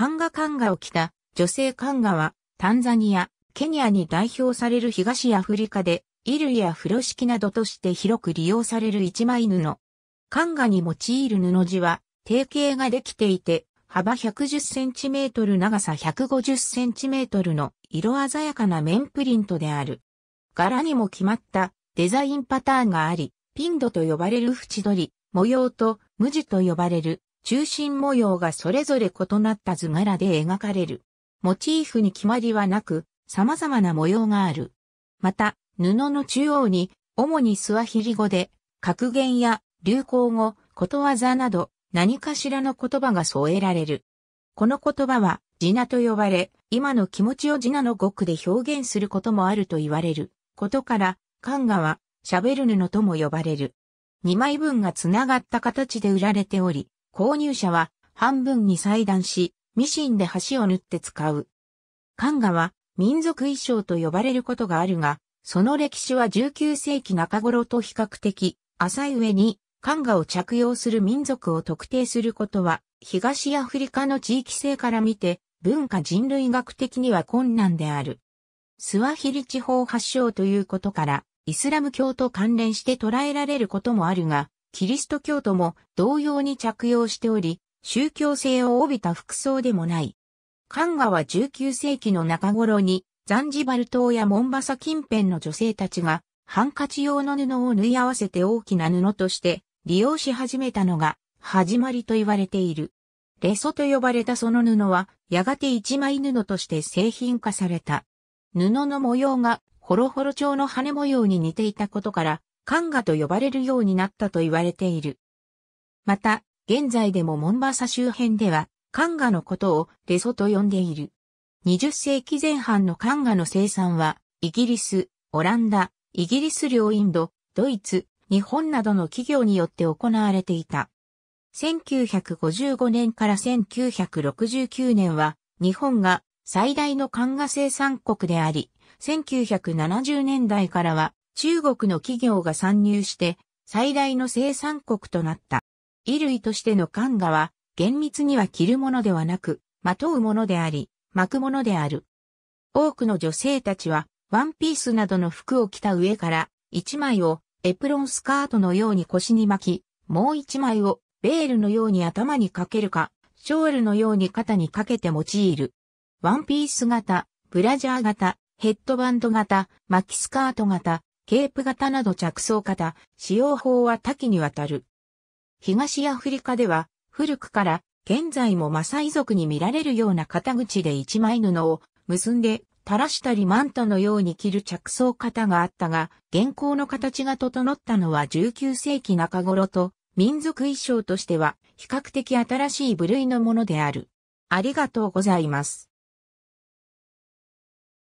カンガカンガを着た女性カンガはタンザニア、ケニアに代表される東アフリカで衣類や風呂敷などとして広く利用される一枚布。カンガに用いる布地は定型ができていて幅 110cm 長さ 150cm の色鮮やかな面プリントである。柄にも決まったデザインパターンがあり、ピンドと呼ばれる縁取り、模様と無地と呼ばれる中心模様がそれぞれ異なった図柄で描かれる。モチーフに決まりはなく、様々な模様がある。また、布の中央に、主にスワヒリ語で、格言や流行語、ことわざなど、何かしらの言葉が添えられる。この言葉は、ジナと呼ばれ、今の気持ちをジナの語句で表現することもあると言われる。ことから、カンガは、喋る布とも呼ばれる。二枚分がつながった形で売られており、購入者は半分に裁断し、ミシンで端を縫って使う。カンガは民族衣装と呼ばれることがあるが、その歴史は19世紀中頃と比較的浅い上に、カンガを着用する民族を特定することは、東アフリカの地域性から見て、文化人類学的には困難である。スワヒリ地方発祥ということから、イスラム教と関連して捉えられることもあるが、キリスト教徒も同様に着用しており、宗教性を帯びた服装でもない。カンガは19世紀の中頃に、ザンジバル島やモンバサ近辺の女性たちが、ハンカチ用の布を縫い合わせて大きな布として利用し始めたのが、始まりと言われている。レソと呼ばれたその布は、やがて一枚布として製品化された。布の模様が、ホロホロ調の羽模様に似ていたことから、カンガと呼ばれるようになったと言われている。また、現在でもモンバサ周辺では、カンガのことをレソと呼んでいる。20世紀前半のカンガの生産は、イギリス、オランダ、イギリス領インド、ドイツ、日本などの企業によって行われていた。1955年から1969年は、日本が最大のカンガ生産国であり、1970年代からは中国の企業が参入して最大の生産国となった。衣類としての漢画は厳密には着るものではなく、まとうものであり、巻くものである。多くの女性たちはワンピースなどの服を着た上から一枚をエプロンスカートのように腰に巻き、もう一枚をベールのように頭にかけるか、ショールのように肩にかけて用いる。ワンピース型、ブラジャー型、ヘッドバンド型、巻きスカート型、ケープ型など着想型、使用法は多岐にわたる。東アフリカでは、古くから現在もマサイ族に見られるような肩口で一枚布を結んで垂らしたりマントのように着る着想型があったが、現行の形が整ったのは19世紀中頃と、民族衣装としては比較的新しい部類のものである。ありがとうございます。